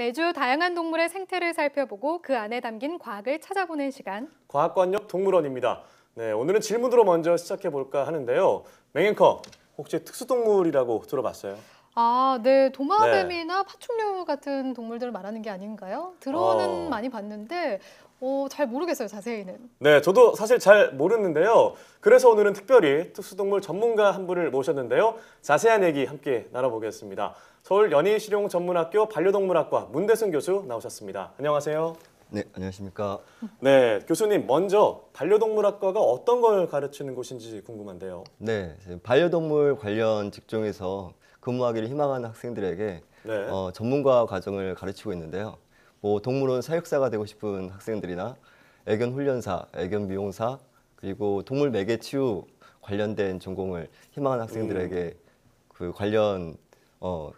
매주 다양한 동물의 생태를 살펴보고 그 안에 담긴 과학을 찾아보는 시간. 과학관역 동물원입니다. 네, 오늘은 질문으로 먼저 시작해 볼까 하는데요. 맹앵커, 혹시 특수동물이라고 들어봤어요? 아, 네. 도마뱀이나 네. 파충류 같은 동물들을 말하는 게 아닌가요? 아. 들어는 어... 많이 봤는데 오, 잘 모르겠어요, 자세히는. 네, 저도 사실 잘 모르는데요. 그래서 오늘은 특별히 특수동물 전문가 한 분을 모셨는데요. 자세한 얘기 함께 나눠보겠습니다. 서울 연희실용전문학교 반려동물학과 문대승 교수 나오셨습니다. 안녕하세요. 네, 안녕하십니까. 네, 교수님 먼저 반려동물학과가 어떤 걸 가르치는 곳인지 궁금한데요. 네, 반려동물 관련 직종에서 근무하기를 희망하는 학생들에게 네. 어, 전문가 과정을 가르치고 있는데요. 뭐 동물원 사육사가 되고 싶은 학생들이나 애견 훈련사, 애견 미용사 그리고 동물 매개 치유 관련된 전공을 희망하는 학생들에게 음. 그 관련 어,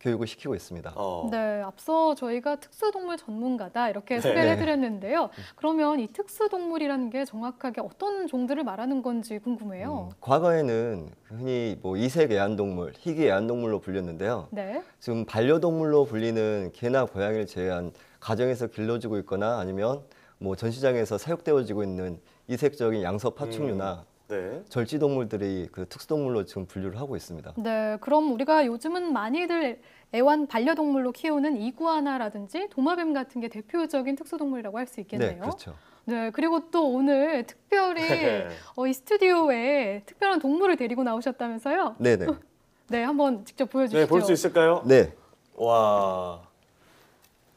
교육을 시키고 있습니다. 어. 네, 앞서 저희가 특수동물 전문가다 이렇게 네. 소개를 네. 해드렸는데요. 음. 그러면 이 특수동물이라는 게 정확하게 어떤 종들을 말하는 건지 궁금해요. 음, 과거에는 흔히 뭐 이색 애완동물, 희귀 애완동물로 불렸는데요. 네. 지금 반려동물로 불리는 개나 고양이를 제외한 가정에서 길러지고 있거나 아니면 뭐 전시장에서 사육되어지고 있는 이색적인 양서 파충류나 음. 네. 절지동물들이 그 특수동물로 지금 분류를 하고 있습니다. 네, 그럼 우리가 요즘은 많이들 애완 반려동물로 키우는 이구아나라든지 도마뱀 같은 게 대표적인 특수동물이라고 할 수 있겠네요. 네, 그렇죠. 네, 그리고 또 오늘 특별히 네. 어, 이 스튜디오에 특별한 동물을 데리고 나오셨다면서요? 네, 네. 네, 한번 직접 보여주시죠. 네, 볼 수 있을까요? 네. 와.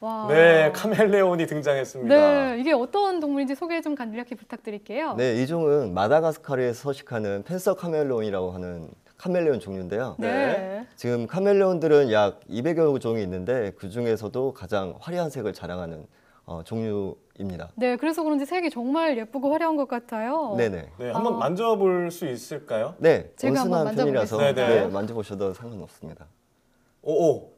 와. 네, 카멜레온이 등장했습니다. 네, 이게 어떤 동물인지 소개 좀 간략히 부탁드릴게요. 네, 이 종은 마다가스카르에서 식하는 펜서 카멜레온이라고 하는 카멜레온 종류인데요. 네. 네. 지금 카멜레온들은 약 200여 종이 있는데 그 중에서도 가장 화려한 색을 자랑하는 어, 종류입니다. 네, 그래서 그런지 색이 정말 예쁘고 화려한 것 같아요. 네네. 네, 네. 네 아. 한번 아. 만져볼 수 있을까요? 네, 제가 한번 만져보겠습니다. 네, 만져보셔도 상관없습니다. 오, 오, 오.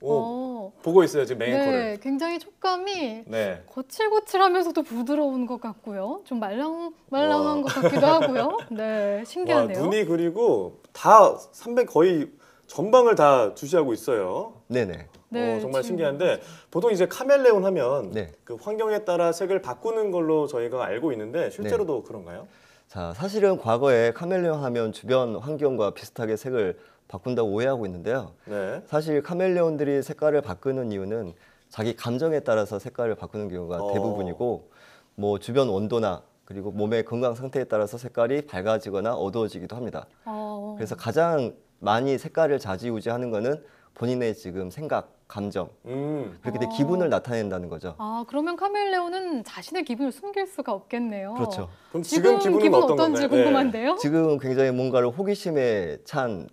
오. 어. 보고 있어요 지금 메인코를. 네, 굉장히 촉감이 네. 거칠거칠하면서도 부드러운 것 같고요. 좀 말랑말랑한 와. 것 같기도 하고요. 네, 신기하네요. 와, 눈이 그리고 다 300 거의 전방을 다 주시하고 있어요. 네네. 네, 어, 정말 지금... 신기한데 보통 이제 카멜레온 하면 네. 그 환경에 따라 색을 바꾸는 걸로 저희가 알고 있는데 실제로도 네. 그런가요? 자 사실은 과거에 카멜레온 하면 주변 환경과 비슷하게 색을 바꾼다고 오해하고 있는데요. 네. 사실 카멜레온들이 색깔을 바꾸는 이유는 자기 감정에 따라서 색깔을 바꾸는 경우가 어. 대부분이고 뭐 주변 온도나 그리고 몸의 건강 상태에 따라서 색깔이 밝아지거나 어두워지기도 합니다. 어. 그래서 가장 많이 색깔을 자지우지하는 것은 본인의 지금 생각, 감정 음. 그렇게 어. 기분을 나타낸다는 거죠. 아 그러면 카멜레온은 자신의 기분을 숨길 수가 없겠네요. 그렇죠. 그럼 지금, 지금 기분은, 기분 어떤 지 네. 궁금한데요. 네. 지금 굉장히 뭔가를 호기심에 찬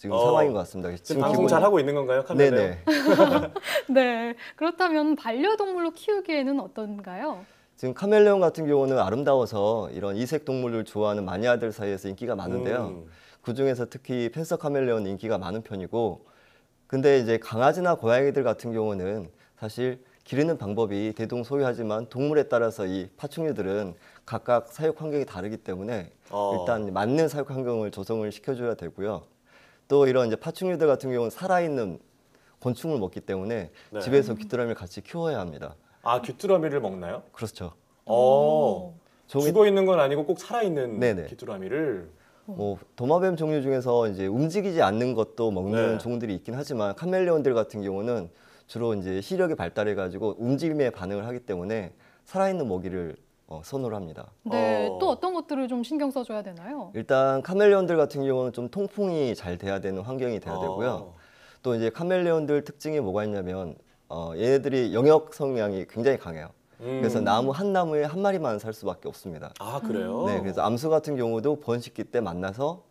지금 어. 상황인 것 같습니다. 지금 방송 잘 하고 있는 건가요? 요 네네. 네. 그렇다면 반려동물로 키우기에는 어떤가요? 지금 카멜레온 같은 경우는 아름다워서 이런 이색 동물을 좋아하는 마니아들 사이에서 인기가 많은데요. 음. 그 중에서 특히 펜서 카멜레온 인기가 많은 편이고, 근데 이제 강아지나 고양이들 같은 경우는 사실 기르는 방법이 대동소이하지만 동물에 따라서 이 파충류들은 각각 사육 환경이 다르기 때문에 어. 일단 맞는 사육 환경을 조성을 시켜줘야 되고요. 또 이런 이제 파충류들 같은 경우는 살아있는 곤충을 먹기 때문에 네. 집에서 귀뚜라미를 같이 키워야 합니다. 아 귀뚜라미를 먹나요? 그렇죠. 어 종이- 죽어 있는 건 아니고 꼭 살아 있는 귀뚜라미를 뭐 도마뱀 종류 중에서 이제 움직이지 않는 것도 먹는 네. 종들이 있긴 하지만 카멜레온들 같은 경우는 주로 이제 시력이 발달해 가지고 움직임에 반응을 하기 때문에 살아있는 먹이를 어, 선호를 합니다. 네, 어. 또 어떤 것들을 좀 신경 써줘야 되나요? 일단 카멜레온들 같은 경우는 좀 통풍이 잘 돼야 되는 환경이 돼야 어. 되고요. 또 이제 카멜레온들 특징이 뭐가 있냐면 어, 얘네들이 영역 성향이 굉장히 강해요. 음. 그래서 나무 한 나무에 한 마리만 살 수밖에 없습니다. 아 그래요? 네, 그래서 암수 같은 경우도 번식기 때 만나서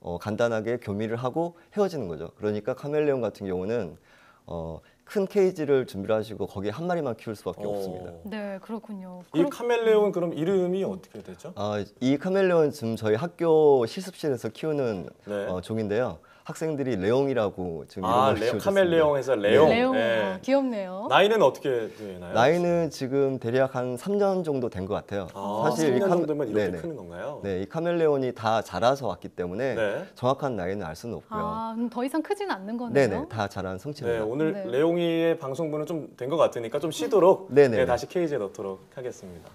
어, 간단하게 교미를 하고 헤어지는 거죠. 그러니까 카멜레온 같은 경우는 어, 큰 케이지를 준비를 하시고 거기에 한 마리만 키울 수밖에 어. 없습니다. 네, 그렇군요. 이 그럼- 카멜레온 그럼 이름이 어떻게 되죠? 아, 이 카멜레온 지금 저희 학교 실습실에서 키우는 네. 어, 종인데요. 학생들이 레옹이라고 지금 아, 이름을 레, 지 카멜레옹에서 네. 레옹. 레옹. 네. 아, 네. 귀엽네요. 나이는 어떻게 되나요? 나이는 지금 대략 한 3년 정도 된 것 같아요. 아, 사실 3년 이 카- 정도면 이렇게 네네. 크는 건가요? 네, 이 카멜레온이 다 자라서 왔기 때문에 네. 정확한 나이는 알 수는 없고요. 아, 더 이상 크진 않는 거네요. 네다 자란 성체입니다. 네, 오늘 네. 레옹이의 방송분은 좀 된 것 같으니까 좀 쉬도록 네, 다시 케이지에 넣도록 하겠습니다.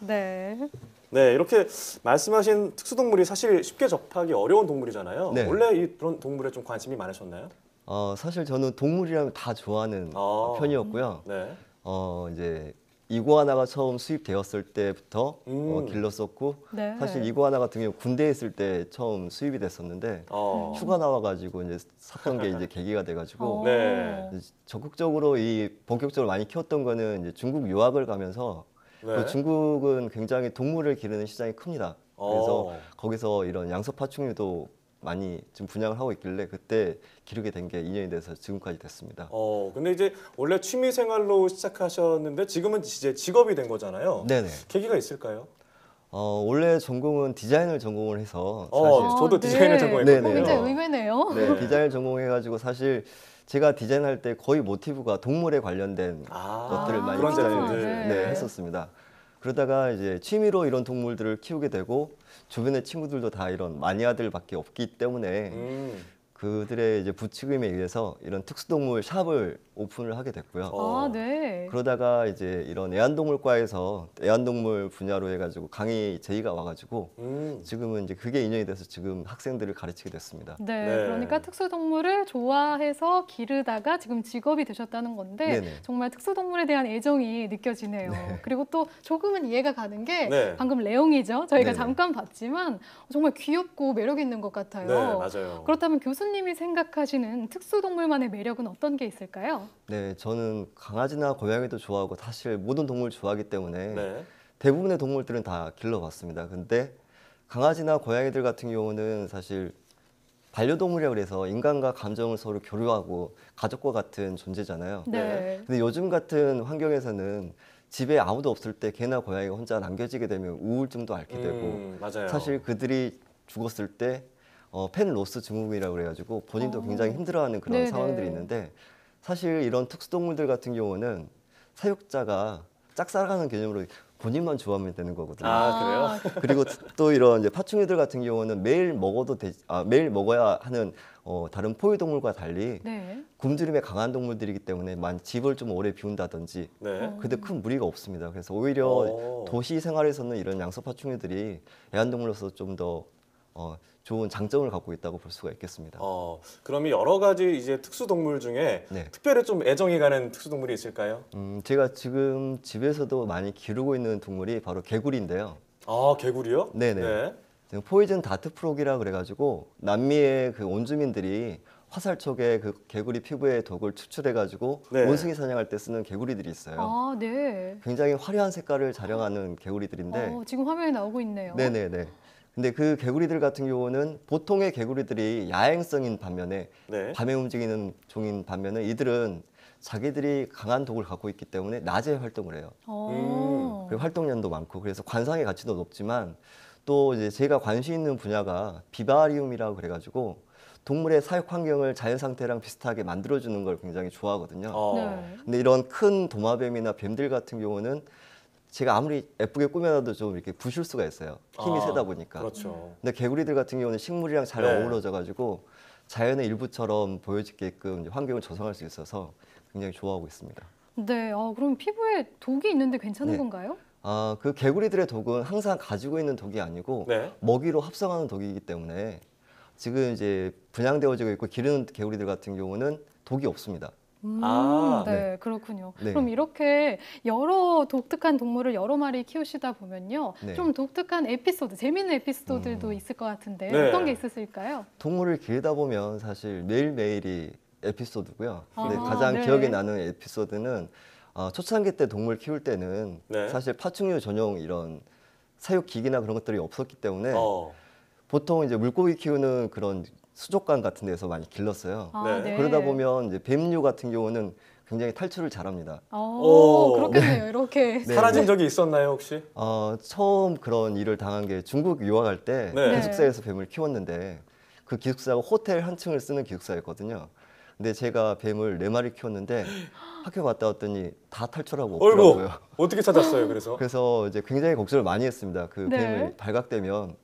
네. 네, 이렇게 말씀하신 특수동물이 사실 쉽게 접하기 어려운 동물이잖아요. 네. 원래 이 그런 동물에 좀 관심이 많으셨나요? 어, 사실 저는 동물이라면 다 좋아하는 아. 편이었고요. 네. 어, 이제 이구아나가 처음 수입되었을 때부터 어, 음. 어, 길렀었고 네. 사실 이구아나 같은 경우 군대에 있을 때 처음 수입이 됐었는데 어. 휴가 나와가지고 이제 샀던 게 이제 계기가 돼가지고 어. 네. 적극적으로 이 본격적으로 많이 키웠던 거는 이제 중국 유학을 가면서 네. 중국은 굉장히 동물을 기르는 시장이 큽니다. 어. 그래서 어. 거기서 이런 양서 파충류도 많이 지금 분양을 하고 있길래 그때 기르게 된 게 2년이 돼서 지금까지 됐습니다. 어, 근데 이제 원래 취미 생활로 시작하셨는데 지금은 이제 직업이 된 거잖아요. 네네. 계기가 있을까요? 어, 원래 전공은 디자인을 전공을 해서 사실 어, 저도 디자인을 네. 전공했거든요. 네 굉장히 의외네요. 네, 디자인을 전공해가지고 사실 제가 디자인할 때 거의 모티브가 동물에 관련된 아 것들을 많이 디자인을 네, 네, 했었습니다. 그러다가 이제 취미로 이런 동물들을 키우게 되고 주변의 친구들도 다 이런 마니아들밖에 없기 때문에 음. 그들의 이제 부추김에 의해서 이런 특수동물 샵을 오픈을 하게 됐고요. 아, 네. 그러다가 이제 이런 애완동물과에서 애완동물 분야로 해가지고 강의 제의가 와가지고 음. 지금은 이제 그게 인연이 돼서 지금 학생들을 가르치게 됐습니다. 네, 네. 그러니까 특수동물을 좋아해서 기르다가 지금 직업이 되셨다는 건데 네네. 정말 특수동물에 대한 애정이 느껴지네요. 네. 그리고 또 조금은 이해가 가는 게 네. 방금 레옹이죠. 저희가 네네. 잠깐 봤지만 정말 귀엽고 매력 있는 것 같아요. 네, 맞아요. 그렇다면 교수님 선생님이 생각하시는 특수동물만의 매력은 어떤 게 있을까요? 네, 저는 강아지나 고양이도 좋아하고 사실 모든 동물 좋아하기 때문에 네. 대부분의 동물들은 다 길러봤습니다. 근데 강아지나 고양이들 같은 경우는 사실 반려동물이라 그래서 인간과 감정을 서로 교류하고 가족과 같은 존재잖아요. 네. 근데 요즘 같은 환경에서는 집에 아무도 없을 때 개나 고양이가 혼자 남겨지게 되면 우울증도 앓게 되고 음, 사실 그들이 죽었을 때 어, 팬 로스 증후군이라고 그래가지고 본인도 어. 굉장히 힘들어하는 그런 네네. 상황들이 있는데 사실 이런 특수동물들 같은 경우는 사육자가 짝사랑하는 개념으로 본인만 좋아하면 되는 거거든요. 아 그래요? 아, 네. 그리고 또 이런 이제 파충류들 같은 경우는 매일 먹어도 되, 아, 매일 먹어야 하는 어, 다른 포유동물과 달리 네. 굶주림에 강한 동물들이기 때문에 만 집을 좀 오래 비운다든지 네. 어. 근데 큰 무리가 없습니다. 그래서 오히려 오. 어. 도시 생활에서는 이런 양서파충류들이 애완동물로서 좀 더 어, 좋은 장점을 갖고 있다고 볼 수가 있겠습니다. 어, 그러면 여러 가지 이제 특수동물 중에 네. 특별히 좀 애정이 가는 특수동물이 있을까요? 음, 제가 지금 집에서도 많이 기르고 있는 동물이 바로 개구리인데요. 아, 개구리요? 네네. 네. 지 포이즌 다트 프로기라 그래가지고 남미의 그 온주민들이 화살 촉에 그 개구리 피부에 독을 추출해가지고 네. 원숭이 사냥할 때 쓰는 개구리들이 있어요. 아, 네. 굉장히 화려한 색깔을 자랑하는 개구리들인데. 어, 지금 화면에 나오고 있네요. 네네네. 근데 그 개구리들 같은 경우는 보통의 개구리들이 야행성인 반면에 네. 밤에 움직이는 종인 반면에 이들은 자기들이 강한 독을 갖고 있기 때문에 낮에 활동을 해요. 어. 음. 그리고 활동량도 많고 그래서 관상의 가치도 높지만 또 이제 제가 관심 있는 분야가 비바리움이라고 그래가지고 동물의 사육 환경을 자연 상태랑 비슷하게 만들어주는 걸 굉장히 좋아하거든요. 어. 네. 근데 이런 큰 도마뱀이나 뱀들 같은 경우는 제가 아무리 예쁘게 꾸며놔도 좀 이렇게 부실 수가 있어요. 힘이 아, 세다 보니까. 그렇죠. 근데 개구리들 같은 경우는 식물이랑 잘 네. 어우러져 가지고 자연의 일부처럼 보여지게끔 환경을 조성할 수 있어서 굉장히 좋아하고 있습니다. 네. 아, 그럼 피부에 독이 있는데 괜찮은 네. 건가요? 아, 그 개구리들의 독은 항상 가지고 있는 독이 아니고 네. 먹이로 합성하는 독이기 때문에 지금 이제 분양되어지고 있고 기르는 개구리들 같은 경우는 독이 없습니다. 음, 아. 네, 네. 그렇군요. 네. 그럼 이렇게 여러 독특한 동물을 여러 마리 키우시다 보면요. 네. 좀 독특한 에피소드, 재미있는 에피소드들도 음. 있을 것 같은데 네. 어떤 게 있었을까요? 동물을 길다 보면 사실 매일매일이 에피소드고요. 아, 근데 아, 가장 네. 기억에 나는 에피소드는 어, 초창기 때 동물 키울 때는 네. 사실 파충류 전용 이런 사육 기기나 그런 것들이 없었기 때문에 어. 보통 이제 물고기 키우는 그런 수족관 같은 데서 많이 길렀어요. 아, 네. 네. 그러다 보면 이제 뱀류 같은 경우는 굉장히 탈출을 잘합니다. 오, 어, 오. 그렇겠네요. 네. 이렇게 네, 네. 사라진 적이 있었나요 혹시? 어, 처음 그런 일을 당한 게 중국 유학할 때 네. 기숙사에서 뱀을 키웠는데 그 기숙사가 호텔 한 층을 쓰는 기숙사였거든요. 근데 제가 뱀을 네 마리 키웠는데 학교 갔다 왔더니 다 탈출하고 어 없더라고요. 어떻게 찾았어요? 그래서 그래서 이제 굉장히 걱정을 많이 했습니다. 그 네. 뱀을 발각되면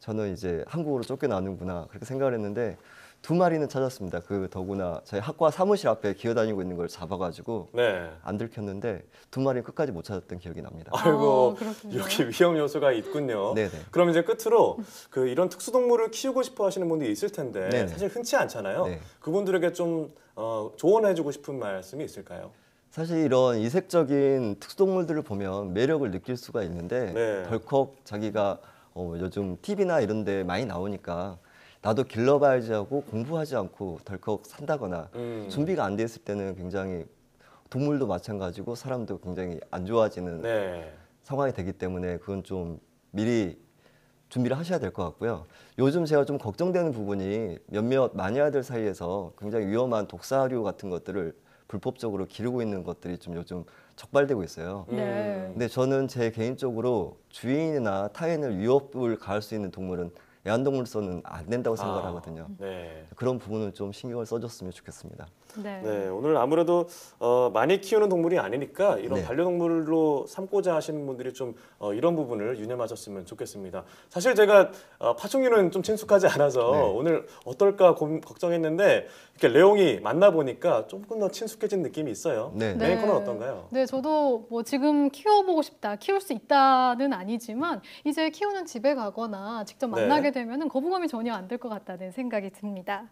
저는 이제 한국으로 쫓겨나는구나 그렇게 생각을 했는데 두 마리는 찾았습니다. 그 더구나 저희 학과 사무실 앞에 기어다니고 있는 걸 잡아가지고 네. 안 들켰는데 두 마리 끝까지 못 찾았던 기억이 납니다. 아이고 아, 이렇게 위험 요소가 있군요. 네네. 네. 그럼 이제 끝으로 그 이런 특수동물을 키우고 싶어하시는 분들이 있을 텐데 네네. 네. 사실 흔치 않잖아요. 네. 그분들에게 좀 어, 조언해주고 싶은 말씀이 있을까요? 사실 이런 이색적인 특수동물들을 보면 매력을 느낄 수가 있는데 네. 덜컥 자기가 어, 요즘 TV나 이런 데 많이 나오니까 나도 길러봐야지 하고 공부하지 않고 덜컥 산다거나 음. 준비가 안됐을 때는 굉장히 동물도 마찬가지고 사람도 굉장히 안 좋아지는 네. 상황이 되기 때문에 그건 좀 미리 준비를 하셔야 될 것 같고요. 요즘 제가 좀 걱정되는 부분이 몇몇 마녀아들 사이에서 굉장히 위험한 독사류 같은 것들을 불법적으로 기르고 있는 것들이 좀 요즘 적발되고 있어요. 음. 네. 근데 저는 제 개인적으로 주인이나 타인을 위협을 가할 수 있는 동물은 애완동물로서는 안 된다고 생각을 아, 하거든요. 네. 그런 부분을 좀 신경을 써줬으면 좋겠습니다. 네. 네 오늘 아무래도 어, 많이 키우는 동물이 아니니까 이런 네. 반려동물로 삼고자 하시는 분들이 좀 어, 이런 부분을 유념하셨으면 좋겠습니다. 사실 제가 어, 파충류는 좀 친숙하지 않아서 네. 오늘 어떨까 고, 걱정했는데 이렇게 레옹이 만나 보니까 조금 더 친숙해진 느낌이 있어요. 네. 메이커는 네, 네. 어떤가요? 네, 저도 뭐 지금 키워보고 싶다, 키울 수 있다는 아니지만 이제 키우는 집에 가거나 직접 네. 만나게 보게 되면 거부감이 전혀 안 들 것 같다는 생각이 듭니다.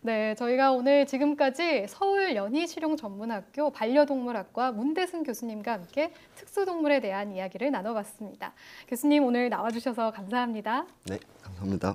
네, 저희가 오늘 지금까지 서울 연희실용전문학교 반려동물학과 문대승 교수님과 함께 특수동물에 대한 이야기를 나눠봤습니다. 교수님 오늘 나와주셔서 감사합니다. 네, 감사합니다.